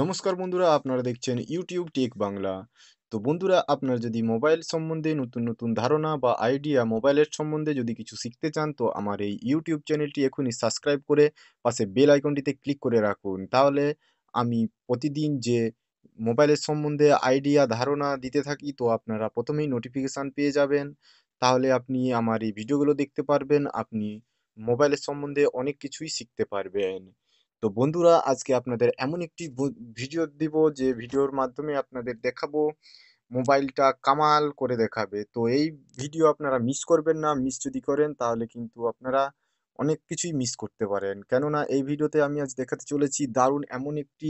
নমস্কার বন্ধুরা আপনারা দেখছেন ইউটিউব টেক বাংলা তো বন্ধুরা আপনার যদি মোবাইল সম্বন্ধে নতুন নতুন ধারণা বা আইডিয়া মোবাইলের সম্বন্ধে যদি কিছু শিখতে চান তো আমার এই ইউটিউব চ্যানেলটি এখনই সাবস্ক্রাইব করে পাশে বেল আইকনটিতে ক্লিক করে রাখুন তাহলে আমি প্রতিদিন যে মোবাইলের সম্বন্ধে আইডিয়া ধারণা দিতে থাকি তো আপনারা প্রথমেই নোটিফিকেশান পেয়ে যাবেন তাহলে আপনি আমার এই ভিডিওগুলো দেখতে পারবেন আপনি মোবাইলের সম্বন্ধে অনেক কিছুই শিখতে পারবেন তো বন্ধুরা আজকে আপনাদের এমন একটি ভিডিও দিব যে ভিডিওর মাধ্যমে আপনাদের দেখাবো মোবাইলটা কামাল করে দেখাবে তো এই ভিডিও আপনারা মিস করবেন না মিস যদি করেন তাহলে কিন্তু আপনারা অনেক কিছুই মিস করতে পারেন কেননা এই ভিডিওতে আমি আজ দেখাতে চলেছি দারুণ এমন একটি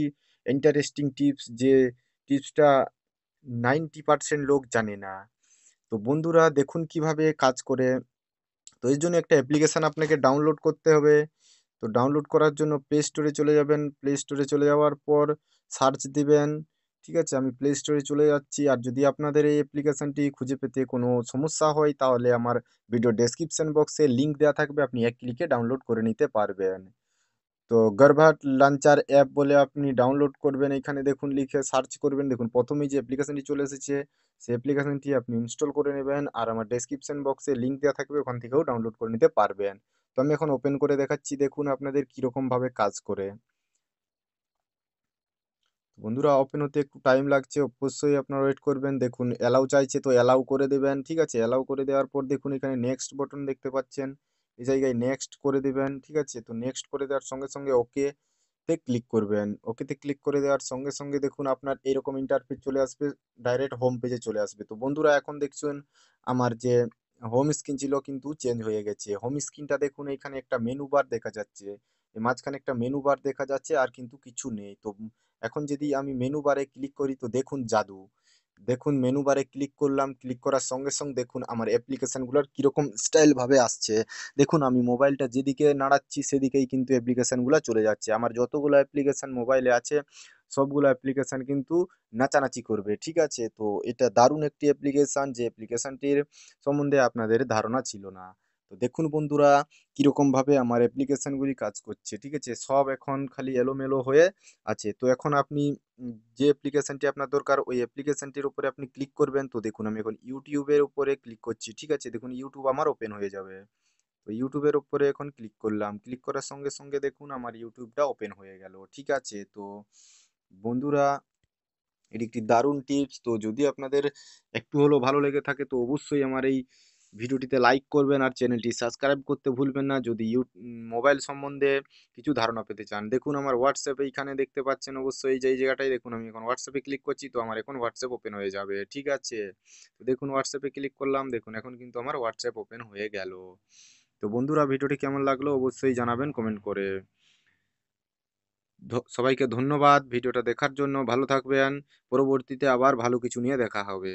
ইন্টারেস্টিং টিপস যে টিপসটা নাইনটি পারসেন্ট লোক জানে না তো বন্ধুরা দেখুন কিভাবে কাজ করে তো এর জন্য একটা অ্যাপ্লিকেশান আপনাকে ডাউনলোড করতে হবে তো ডাউনলোড করার জন্য প্লে স্টোরে চলে যাবেন প্লে স্টোরে চলে যাওয়ার পর সার্চ দিবেন ঠিক আছে আমি প্লে স্টোরে চলে যাচ্ছি আর যদি আপনাদের এই অ্যাপ্লিকেশানটি খুঁজে পেতে কোনো সমস্যা হয় তাহলে আমার ভিডিও ডেসক্রিপশান বক্সে লিঙ্ক দেওয়া থাকবে আপনি এক ক্লিকে ডাউনলোড করে নিতে পারবেন তো গর্ভাট লাঞ্চার অ্যাপ বলে আপনি ডাউনলোড করবেন এখানে দেখুন লিখে সার্চ করবেন দেখুন প্রথমেই যে অ্যাপ্লিকেশানটি চলে এসেছে সেই অ্যাপ্লিকেশানটি আপনি ইনস্টল করে নেবেন আর আমার ডেসক্রিপশান বক্সে লিঙ্ক দেওয়া থাকবে ওখান থেকেও ডাউনলোড করে নিতে পারবেন তো আমি এখন ওপেন করে দেখাচ্ছি দেখুন আপনাদের কীরকমভাবে কাজ করে বন্ধুরা ওপেন হতে একটু টাইম লাগছে অবশ্যই আপনারা ওয়েট করবেন দেখুন অ্যালাউ চাইছে তো অ্যালাউ করে দেবেন ঠিক আছে অ্যালাউ করে দেওয়ার পর দেখুন এখানে নেক্সট বটন দেখতে পাচ্ছেন এই জায়গায় নেক্সট করে দেবেন ঠিক আছে তো নেক্সট করে দেওয়ার সঙ্গে সঙ্গে ওকে তে ক্লিক করবেন ওকেতে ক্লিক করে দেওয়ার সঙ্গে সঙ্গে দেখুন আপনার এরকম ইন্টারফেস চলে আসবে ডাইরেক্ট হোম পেজে চলে আসবে তো বন্ধুরা এখন দেখছেন আমার যে হোম স্ক্রিন ছিল কিন্তু চেঞ্জ হয়ে গেছে হোম স্ক্রিনটা দেখুন এখানে একটা মেনু বার দেখা যাচ্ছে মাঝখানে একটা মেনু বার দেখা যাচ্ছে আর কিন্তু কিছু নেই তো এখন যদি আমি মেনু বারে ক্লিক করি তো দেখুন জাদু দেখুন মেনু বারে ক্লিক করলাম ক্লিক করার সঙ্গে সঙ্গে দেখুন আমার অ্যাপ্লিকেশানগুলোর কীরকম স্টাইলভাবে আসছে দেখুন আমি মোবাইলটা যেদিকে নাড়াচ্ছি সেদিকেই কিন্তু অ্যাপ্লিকেশানগুলো চলে যাচ্ছে আমার যতগুলো অ্যাপ্লিকেশান মোবাইলে আছে সবগুলো অ্যাপ্লিকেশান কিন্তু নাচানাচি করবে ঠিক আছে তো এটা দারুণ একটি অ্যাপ্লিকেশান যে অ্যাপ্লিকেশানটির সম্বন্ধে আপনাদের ধারণা ছিল না তো দেখুন বন্ধুরা কীরকমভাবে আমার অ্যাপ্লিকেশানগুলি কাজ করছে ঠিক আছে সব এখন খালি এলোমেলো হয়ে আছে তো এখন আপনি যে অ্যাপ্লিকেশানটি আপনার দরকার ওই অ্যাপ্লিকেশানটির উপরে আপনি ক্লিক করবেন তো দেখুন আমি এখন ইউটিউবের উপরে ক্লিক করছি ঠিক আছে দেখুন ইউটিউব আমার ওপেন হয়ে যাবে তো ইউটিউবের উপরে এখন ক্লিক করলাম ক্লিক করার সঙ্গে সঙ্গে দেখুন আমার ইউটিউবটা ওপেন হয়ে গেল ঠিক আছে তো বন্ধুরা এটি একটি দারুণ টিপস তো যদি আপনাদের একটু হলেও ভালো লেগে থাকে তো অবশ্যই আমার এই ভিডিওটিতে লাইক করবেন আর চ্যানেলটি সাবস্ক্রাইব করতে ভুলবেন না যদি ইউ মোবাইল সম্বন্ধে কিছু ধারণা পেতে চান দেখুন আমার হোয়াটসঅ্যাপে এইখানে দেখতে পাচ্ছেন অবশ্যই যেই জায়গাটাই দেখুন আমি এখন হোয়াটসঅ্যাপে ক্লিক করছি তো আমার এখন হোয়াটসঅ্যাপ ওপেন হয়ে যাবে ঠিক আছে তো দেখুন হোয়াটসঅ্যাপে ক্লিক করলাম দেখুন এখন কিন্তু আমার হোয়াটসঅ্যাপ ওপেন হয়ে গেল তো বন্ধুরা ভিডিওটি কেমন লাগলো অবশ্যই জানাবেন কমেন্ট করে সবাইকে ধন্যবাদ ভিডিওটা দেখার জন্য ভালো থাকবেন পরবর্তীতে আবার ভালো কিছু নিয়ে দেখা হবে